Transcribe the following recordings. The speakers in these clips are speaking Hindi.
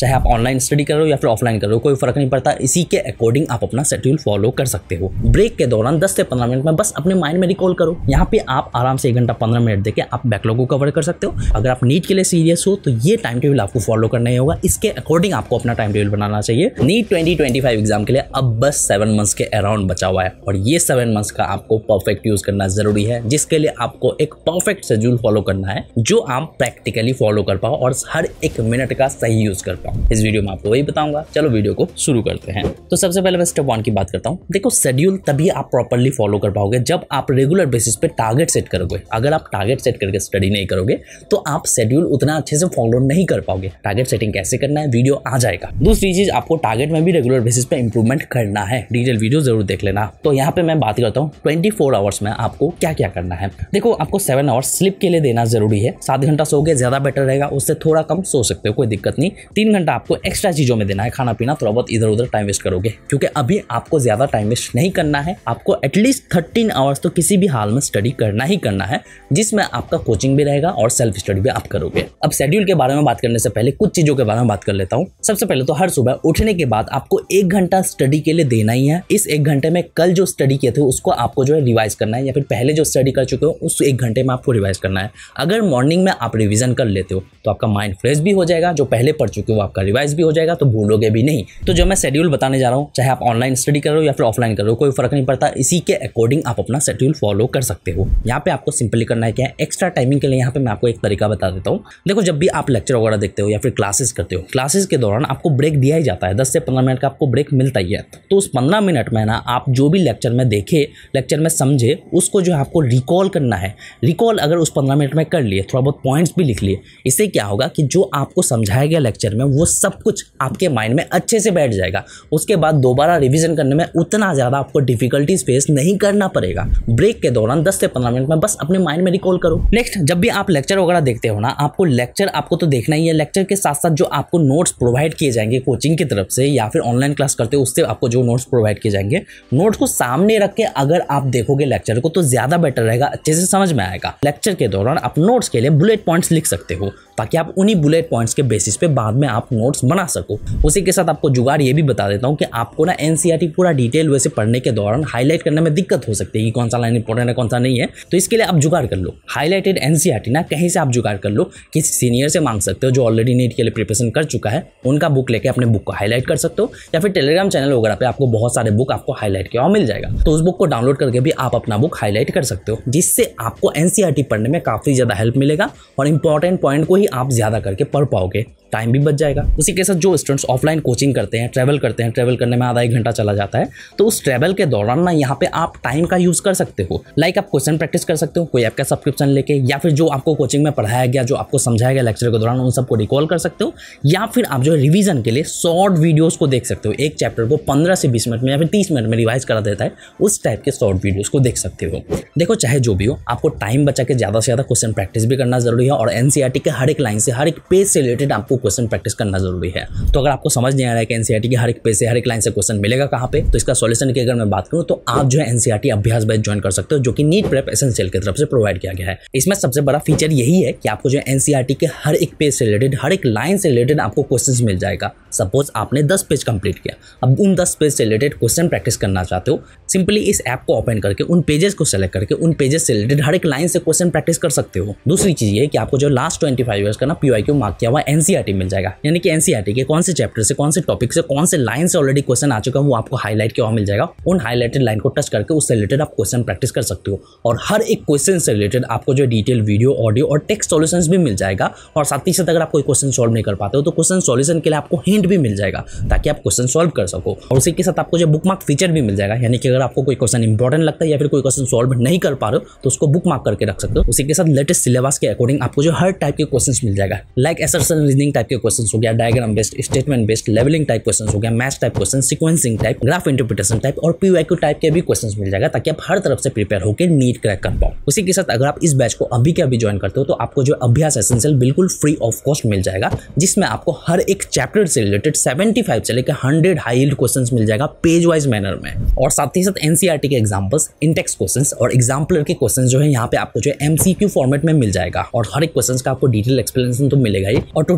चाहे आप ऑनलाइन स्टडी कर रहे हो या फिर ऑफलाइन कर रहे हो कोई फर्क नहीं पड़ता इसी के अकॉर्डिंग आप अपना शेड्यूल फॉलो कर सकते हो ब्रेक के दौरान 10 से 15 मिनट में बस अपने माइंड में रिकॉल करो यहाँ पे आप आराम से एक घंटा 15 मिनट देके आप बैकलॉग को कवर कर सकते हो अगर आप नीट के लिए सीरियस हो तो ये टाइम टेबल आपको फॉलो करना ही होगा इसके अकॉर्डिंग आपको अपना टाइम टेबल बनाना चाहिए नीट ट्वेंटी एग्जाम के लिए अब बस सेवन मंथ्स के अराउंड बचा हुआ है और ये सेवन मंथ्स का आपको परफेक्ट यूज करना जरूरी है जिसके लिए आपको एक परफेक्ट शेड्यूल फॉलो करना है जो आप प्रैक्टिकली फॉलो कर पाओ और हर एक मिनट का सही यूज कर सकता हूँ इस वीडियो में आपको वही बताऊंगा चलो वीडियो को शुरू करते हैं तो सबसे पहले मैं स्टेप वन की बात करता हूँ देखो शेड्यूल तभी आप प्रॉपरली फॉलो कर पाओगे जब आप रेगुलर बेसिस पे टारगेट सेट करोगे अगर आप टारगेट सेट करके स्टडी नहीं करोगे तो आप शेड्यूल उतना अच्छे से फॉलो नहीं कर पाओगे टारगेट सेटिंग कैसे करना है वीडियो आ जाएगा दूसरी चीज आपको टारगेट में भी रेगुलर बेसिस पे इंप्रूवमेंट करना है डिटेल वीडियो जरूर देख लेना तो यहाँ पे मैं बात करता हूँ ट्वेंटी आवर्स में आपको क्या क्या करना है देखो आपको सेवन आवर्स स्लिप के लिए देना जरूरी है सात घंटा सो गए ज्यादा बेटर रहेगा उससे थोड़ा कम सो सकते हो कोई दिक्कत नहीं तीन घंटा आपको एक्स्ट्रा चीज़ों में देना है खाना पीना थोड़ा बहुत इधर उधर टाइम वेस्ट करोगे क्योंकि अभी आपको ज़्यादा टाइम वेस्ट नहीं करना है आपको एटलीस्ट थर्टीन आवर्स तो किसी भी हाल में स्टडी करना ही करना है जिसमें आपका कोचिंग भी रहेगा और सेल्फ स्टडी भी आप करोगे अब शेड्यूल के बारे में बात करने से पहले कुछ चीज़ों के बारे में बात कर लेता हूँ सबसे पहले तो हर सुबह उठने के बाद आपको एक घंटा स्टडी के लिए देना ही है इस एक घंटे में कल जो स्टडी किए थे उसको आपको जो है रिवाइज करना है या फिर पहले जो स्टडी कर चुके हो उस एक घंटे में आपको रिवाइज करना है अगर मॉर्निंग में आप रिविजन कर लेते हो तो आपका माइंड फ्रेश भी हो जाएगा जो पहले पढ़ चुके हो आपका रिवाइज भी हो जाएगा तो भूलोगे भी नहीं तो जो मैं शेड्यूल बताने जा रहा हूँ चाहे आप ऑनलाइन स्टडी करो या फिर ऑफलाइन करो कोई फर्क नहीं पड़ता इसी के अकॉर्डिंग आप अपना शेड्यूल फॉलो कर सकते हो यहाँ पे आपको सिंपली करना है क्या है एक्स्ट्रा टाइमिंग के लिए यहाँ पे मैं आपको एक तरीका बता देता हूँ देखो जब भी आप लेक्चर वगैरह देखते हो या फिर क्लासेस करते हो क्लासेस के दौरान आपको ब्रेक दिया ही जाता है दस से पंद्रह मिनट का आपको ब्रेक मिलता ही है तो उस पंद्रह मिनट में ना आप जो भी लेक्चर में देखे लेक्चर में समझे उसको जो है आपको रिकॉल करना है रिकॉल अगर उस पंद्रह मिनट में कर लिए थोड़ा बहुत पॉइंट्स भी लिख लिए इससे क्या होगा कि जो आपको समझाया गया लेक्चर में वो सब कुछ आपके माइंड में अच्छे से बैठ जाएगा उसके बाद दोबारा रिविज़न करने में उतना ज़्यादा आपको डिफिकल्टीज फेस नहीं करना पड़ेगा ब्रेक के दौरान दस से पंद्रह मिनट में बस अपने माइंड में रिकॉल करो नेक्स्ट जब भी आप लेक्चर वगैरह देखते हो ना आपको लेक्चर आपको तो देखना ही है लेक्चर के साथ साथ जो आपको नोट्स प्रोवाइड किए जाएंगे कोचिंग की तरफ से या फिर ऑनलाइन क्लास करते हो उससे आपको जो नोट्स प्रोवाइड किए जाएंगे नोट्स को सामने रख के अगर आप देखोगे लेक्चर को तो ज़्यादा बेटर रहेगा अच्छे से समझ में आएगा लेक्चर के दौरान आप नोट्स के लिए बुलेट पॉइंट्स लिख सकते हो ताकि आप उन्हीं बुलेट पॉइंट्स के बेसिस पे बाद में आप आप नोट्स बना सको उसी के साथ आपको जुगाड़ ये भी बता देता हूँ कि आपको ना एन e पूरा डिटेल वैसे पढ़ने के दौरान हाईलाइट करने में दिक्कत हो सकती है कि कौन सा लाइन इंपॉर्टेंट है कौन सा नहीं है तो इसके लिए आप जुगाड़ कर लो हाईलाइटेड एन e ना कहीं से आप जुगाड़ कर लो किसी सीनियर से मांग सकते हो जो ऑलरेडी नीट के लिए प्रिपरेशन कर चुका है उनका बुक लेके अपने बुक को हाईलाइट कर सकते हो या फिर टेलीग्राम चैनल वगैरह पे आपको बहुत सारे बुक आपको हाईलाइट किया मिल जाएगा तो उस बुक को डाउनलोड करके भी आप अपना बुक हाईलाइट कर सकते हो जिससे आपको एनसीईआरटी e पढ़ने में काफ़ी ज़्यादा हेल्प मिलेगा और इंपॉर्टेंट पॉइंट को ही आप ज़्यादा करके पढ़ पाओगे टाइम भी बच जाएगा उसी के साथ जो स्टूडेंट्स ऑफलाइन कोचिंग करते हैं ट्रैवल करते हैं ट्रैवल करने में आधा एक घंटा चला जाता है तो उस ट्रैवल के दौरान ना यहाँ पे आप टाइम का यूज़ कर सकते हो लाइक आप क्वेश्चन प्रैक्टिस कर सकते हो कोई ऐप का सब्सक्रिप्शन लेके या फिर जो आपको कोचिंग में पढ़ाया गया जो आपको समझाया गया लेक्चर के दौरान उन सबको रिकॉल कर सकते हो या फिर आप जो है रिविजन के लिए शॉर्ट वीडियोज़ को देख सकते हो एक चैप्टर को पंद्रह से बीस मिनट में या फिर तीस मिनट में रिवाइज करा देता है उस टाइप के शॉर्ट वीडियोज़ को देख सकते हो देखो चाहे जो भी हो आपको टाइम बचा के ज़्यादा से ज़्यादा क्वेश्चन प्रैक्टिस भी करना जरूरी है और एनसीआरटी e के हर एक लाइन से हर एक पेज से रिलेटेड आपको क्वेश्चन प्रैक्टिस करना जरूरी है तो अगर आपको समझ नहीं आ रहा है कि एनसीआर e के हर एक पेज से हर एक लाइन से क्वेश्चन मिलेगा कहाँ पे तो इसका सॉल्यूशन की अगर मैं बात करूँ तो आप जो है एनसीईआरटी e अभ्यास बैच ज्वाइन कर सकते हो जो कि नीट प्रेप एसेंशियल की तरफ से प्रोवाइड किया गया है इसमें सबसे बड़ा फीचर यही है कि आपको जो है एनसीआरटी e के हर एक पेज से रिलेटेड हर एक लाइन से रिलेटेड आपको क्वेश्चन मिल जाएगा सपोज आपने 10 पेज कंप्लीट किया अब उन 10 पेज से रिलेटेड क्वेश्चन प्रैक्टिस करना चाहते हो सिंपली इस ऐप को ओपन करके उन पेजेस को सेलेक्ट करके उन पेजेस से रिलेटेड हर एक लाइन से क्वेश्चन प्रैक्टिस कर सकते हो दूसरी चीज़ ये कि आपको जो लास्ट ट्वेंटी फाइव ईयर्स का ना पी मार्क किया हुआ एनसीआर e मिल जाएगा यानी कि एनसीआर e के कौन से चैप्टर से कौन से टॉपिक से कौन से लाइन से ऑलरेडी क्वेश्चन आ चुका है वो आपको हाईलाइट किया हुआ मिल जाएगा उन हाईलाइटेड लाइन को टच करके उससे रिलेटेड आप क्वेश्चन प्रैक्टिस कर सकते हो और हर एक क्वेश्चन से रिलेटेड आपको जो डिटेल वीडियो ऑडियो और टेक्स्ट सोल्यूशन भी मिल जाएगा और साथ ही साथ अगर आप कोई क्वेश्चन सॉल्व नहीं कर पाते हो तो क्वेश्चन सोल्यूशन के लिए आपको हिंट पॉइंट भी मिल जाएगा ताकि आप क्वेश्चन सॉल्व कर सको और उसी के साथ आपको जो बुक मार्क फीचर भी मिल जाएगा यानी कि अगर आपको कोई क्वेश्चन इंपॉर्टेंट लगता है या फिर कोई क्वेश्चन सॉल्व नहीं कर पा रहे हो तो उसको बुक मार्क करके रख सकते हो उसी के साथ लेटेस्ट सिलेबस के अकॉर्डिंग आपको जो हर टाइप के क्वेश्चन मिल जाएगा लाइक एसरसन रीजनिंग टाइप के क्वेश्चन हो गया diagram based statement based labelling type question हो गया math type question sequencing type graph interpretation type और पीवाईक्यू टाइप के भी क्वेश्चन मिल जाएगा ताकि आप हर तरफ से प्रिपेयर होकर नीट क्रैक कर पाओ उसी के साथ अगर आप इस बैच को अभी के अभी ज्वाइन करते हो तो आपको जो अभ्यास एसेंशियल बिल्कुल फ्री ऑफ कॉस्ट मिल जाएगा जिसमें आपको हर एक चैप्टर से रिलेटेड 75 से लेकर 100 हाई हिल्ड क्वेश्चंस मिल जाएगा पेज वाइज मैनर में और साथ ही साथ एनसीईआरटी e के एग्जांपल्स इंटेक्स क्वेश्चंस और एग्जांपलर के क्वेश्चंस जो है यहाँ पे आपको जो है एमसीक्यू फॉर्मेट में मिल जाएगा और हर एक क्वेश्चन का आपको डिटेल एक्सप्लेनेशन तो मिलेगा ही और टू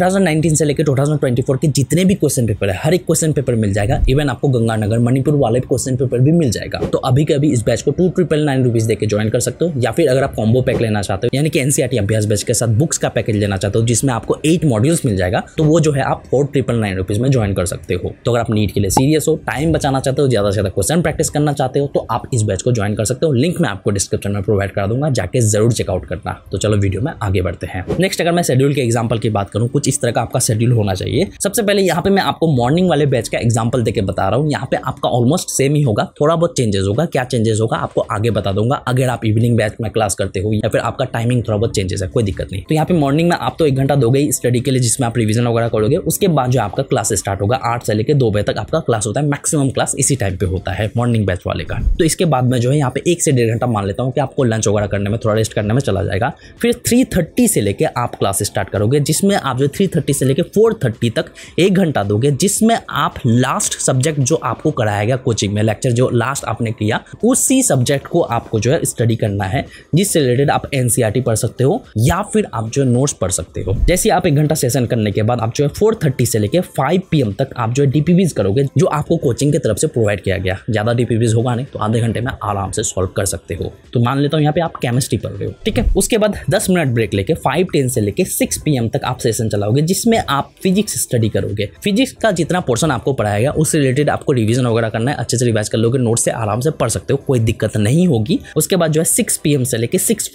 से लेकर टू के जितने भी क्वेश्चन पेपर है हर एक क्वेश्चन पेपर मिल जाएगा इवन आपको गंगानगर मणिपुर वाले क्वेश्चन पेपर भी मिल जाएगा तो अभी कभी इस बैच को टू ट्रिपल नाइन रुपीज देकर ज्वाइन कर सकते हो या फिर अगर आप कॉम्बो पैक लेना चाहते हो यानी कि एनसीआरटी e अभ्यास बैच के साथ बुक्स का पैकेज लेना चाहते हो जिसमें आपको एट मॉड्यूल्स मिल जाएगा तो वो जो है आप फोर ट्रिपल नाइन थेरेपीज में ज्वाइन कर सकते हो तो अगर आप नीट के लिए सीरियस हो टाइम बचाना चाहते हो ज़्यादा से ज़्यादा क्वेश्चन प्रैक्टिस करना चाहते हो तो आप इस बैच को ज्वाइन कर सकते हो लिंक मैं आपको डिस्क्रिप्शन में प्रोवाइड करा दूंगा जाके जरूर चेकआउट करना तो चलो वीडियो में आगे बढ़ते हैं नेक्स्ट अगर मैं शेड्यूल के एग्जाम्पल की बात करूँ कुछ इस तरह का आपका शेड्यूल होना चाहिए सबसे पहले यहाँ पे मैं आपको मॉर्निंग वाले बैच का एग्जाम्पल देकर बता रहा हूँ यहाँ पे आपका ऑलमोस्ट सेम ही होगा थोड़ा बहुत चेंजेस होगा क्या चेंजेस होगा आपको आगे बता दूंगा अगर आप इवनिंग बैच में क्लास करते हो या फिर आपका टाइमिंग थोड़ा बहुत चेंजेस है कोई दिक्कत नहीं तो यहाँ पे मॉर्निंग में आप तो एक घंटा दोगे स्टडी के लिए जिसमें आप रिविजन वगैरह करोगे उसके बाद जो आपका आपका क्लास स्टार्ट होगा आठ से लेकर दो बजे तक आपका क्लास होता है मैक्सिमम क्लास इसी टाइम पे होता है मॉर्निंग बैच वाले का तो इसके बाद में जो है यहाँ पे एक से डेढ़ घंटा मान लेता हूँ कि आपको लंच वगैरह करने में थोड़ा रेस्ट करने में चला जाएगा फिर थ्री थर्टी से लेकर आप क्लास स्टार्ट करोगे जिसमें आप जो थ्री थर्टी से लेकर फोर थर्टी तक एक घंटा दोगे जिसमें आप लास्ट सब्जेक्ट जो आपको कराया गया कोचिंग में लेक्चर जो लास्ट आपने किया उसी सब्जेक्ट को आपको जो है स्टडी करना है जिससे रिलेटेड आप एनसीआरटी e पढ़ सकते हो या फिर आप जो है नोट्स पढ़ सकते हो जैसे आप एक घंटा सेशन करने के बाद आप जो है फोर थर्टी से लेकर फाइव पी तक आप जो है डीपीवीज करोगे जो आपको कोचिंग की तरफ से प्रोवाइड किया गया ज़्यादा डीपीवीज होगा नहीं तो आधे घंटे में आराम से सॉल्व कर सकते हो तो मान लेता हूँ यहाँ पे आप केमिस्ट्री पढ़ रहे हो ठीक है उसके बाद दस मिनट ब्रेक लेके फाइव टेन से लेके सिक्स पी तक आप सेशन चलाओगे जिसमें आप फिजिक्स स्टडी करोगे फिजिक्स का जितना पोर्सन आपको पढ़ाएगा उससे रिलेटेड आपको रिविजन वगैरह करना है अच्छे से रिवाइज कर लोगे नोट से आराम से पढ़ सकते हो कोई दिक्कत नहीं होगी उसके बाद जो है सिक्स पी से लेकर सिक्स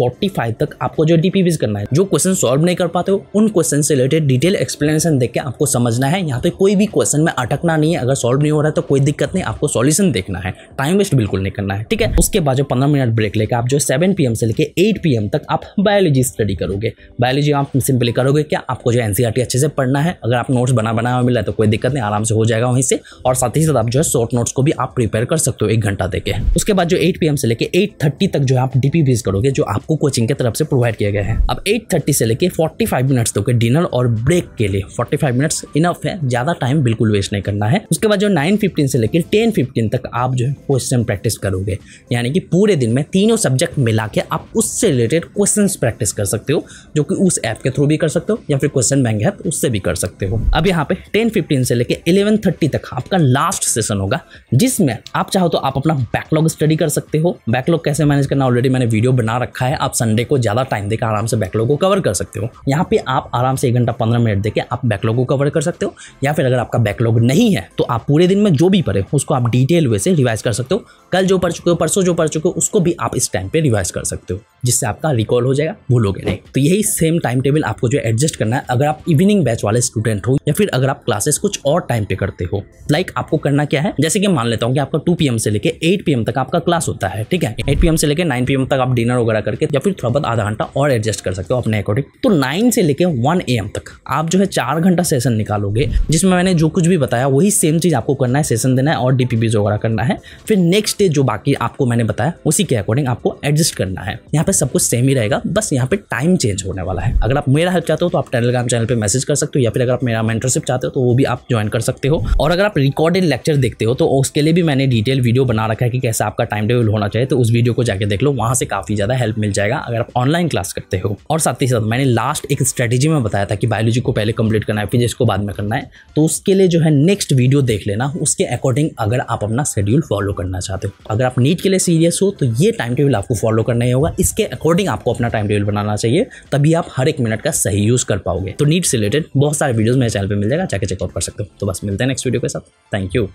तक आपको जो डीपीवीज करना है जो क्वेश्चन सॉल्व नहीं कर पाते हो उन क्वेश्चन से रिलेटेड डिटेल एक्सप्लेनेशन देख के आपको समझना है यहाँ पे कोई भी क्वेश्चन में अटकना नहीं है अगर सॉल्व नहीं हो रहा है तो कोई दिक्कत नहीं आपको सॉल्यूशन देखना है टाइम वेस्ट बिल्कुल नहीं करना है ठीक है उसके बाद जो पंद्रह मिनट ब्रेक लेकर आप जो सेवन पी से लेकर एट पी तक आप बायोलॉजी स्टडी करोगे बायोलॉजी आप सिंपली करोगे क्या आपको जो एन अच्छे से पढ़ना है अगर आप नोट्स बना बना हुआ मिला तो कोई दिक्कत नहीं आराम से हो जाएगा वहीं से और साथ ही साथ आप जो है शॉर्ट नोट्स को भी आप प्रिपेयर कर सकते हो एक घंटा देकर उसके बाद जो एट पी से लेकर एट थर्टी तक जो है आप डीपी भेज करोगे जो आपको कोचिंग के तरफ से प्रोवाइड किया गया है अब एट से लेकर फोर्टी फाइव मिनट्स के डिनर और ब्रेक के लिए फोर्टी फाइव मिनट्स इनफ है ज़्यादा टाइम बिल्कुल वेस्ट नहीं करना है उसके बाद जो नाइन फिफ्टीन से लेकर टेन फिफ्टीन तक आप जो है क्वेश्चन प्रैक्टिस करोगे यानी कि पूरे दिन में तीनों सब्जेक्ट मिला के आप उससे रिलेटेड क्वेश्चन प्रैक्टिस कर सकते हो जो कि उस ऐप के थ्रू भी कर सकते हो या फिर क्वेश्चन बैंक है तो उससे भी कर सकते हो अब यहाँ पे टेन फिफ्टीन से लेकर इलेवन थर्टी तक आपका लास्ट सेशन होगा जिसमें आप चाहो तो आप अपना बैकलॉग स्टडी कर सकते हो बैकलॉग कैसे मैनेज करना ऑलरेडी मैंने वीडियो बना रखा है आप संडे को ज़्यादा टाइम देकर आराम से बैकलॉग को कवर कर सकते हो यहाँ पे आप आराम से एक घंटा पंद्रह मिनट देकर आप बैकलॉग को कवर कर सकते हो या फिर अगर आपका बैकलॉग नहीं है तो आप पूरे दिन में जो भी पढ़े उसको आप डिटेल वे से रिवाइज कर सकते हो कल जो पढ़ चुके हो परसों जो पढ़ चुके हो उसको भी आप इस टाइम पर रिवाइज कर सकते हो जिससे आपका रिकॉल हो जाएगा भूलोगे नहीं तो यही सेम टाइम टेबल आपको जो एडजस्ट करना है अगर आप इवनिंग बैच वाले स्टूडेंट हो या फिर अगर आप क्लासेस कुछ और टाइम पे करते हो लाइक like आपको करना क्या है जैसे कि मान लेता हूँ कि आपका टू पीएम से लेकर एट पीएम तक आपका क्लास होता है ठीक है एट पीएम से लेकर नाइन पीएम तक आप डिनर वगैरह करके या फिर थोड़ा बहुत आधा घंटा और एडजस्ट कर सकते हो अपने अकॉर्डिंग तो नाइन से लेकर वन ए तक आप जो है चार घंटा सेशन निकालोगे जिसमें मैंने जो कुछ भी बताया वही सेम चीज़ आपको करना है सेशन देना है और डी पी वगैरह करना है फिर नेक्स्ट डे जो बाकी आपको मैंने बताया उसी के अकॉर्डिंग आपको एडजस्ट करना है यहाँ पर सब कुछ सेम ही रहेगा बस यहाँ पर टाइम चेंज होने वाला है अगर आप मेरा हेल्प चाहते हो तो आप टेलीग्राम चैनल पर मैसेज कर सकते हो या फिर अगर आप मेरा मेंटरशिप चाहते हो तो वो भी आप ज्वाइन कर सकते हो और अगर आप रिकॉर्डेड लेक्चर देखते हो तो उसके लिए भी मैंने डिटेल वीडियो बना रखा है कि कैसे आपका टाइम टेबल होना चाहिए तो उस वीडियो को जाकर देख लो वहाँ से काफ़ी ज़्यादा हेल्प मिल जाएगा अगर आप ऑनलाइन क्लास करते हो और साथ ही साथ मैंने लास्ट एक स्ट्रेटेजी में बताया था कि बायोलॉजी को पहले कंप्लीट करना है फिर इसको बाद में करना है तो उसके लिए जो है नेक्स्ट वीडियो देख लेना उसके अकॉर्डिंग अगर आप अपना शेड्यूल फॉलो करना चाहते हो अगर आप नीट के लिए सीरियस हो तो ये टाइम टेबल आपको फॉलो करना ही होगा इसके अकॉर्डिंग आपको अपना टाइम टेबल बनाना चाहिए तभी आप हर एक मिनट का सही यूज़ कर पाओगे तो नीट से रिलेटेड बहुत सारे वीडियोज़ मेरे चैनल पर मिल जाएगा जाकर चेकआउट कर सकते हो तो बस मिलते हैं नेक्स्ट वीडियो के साथ थैंक यू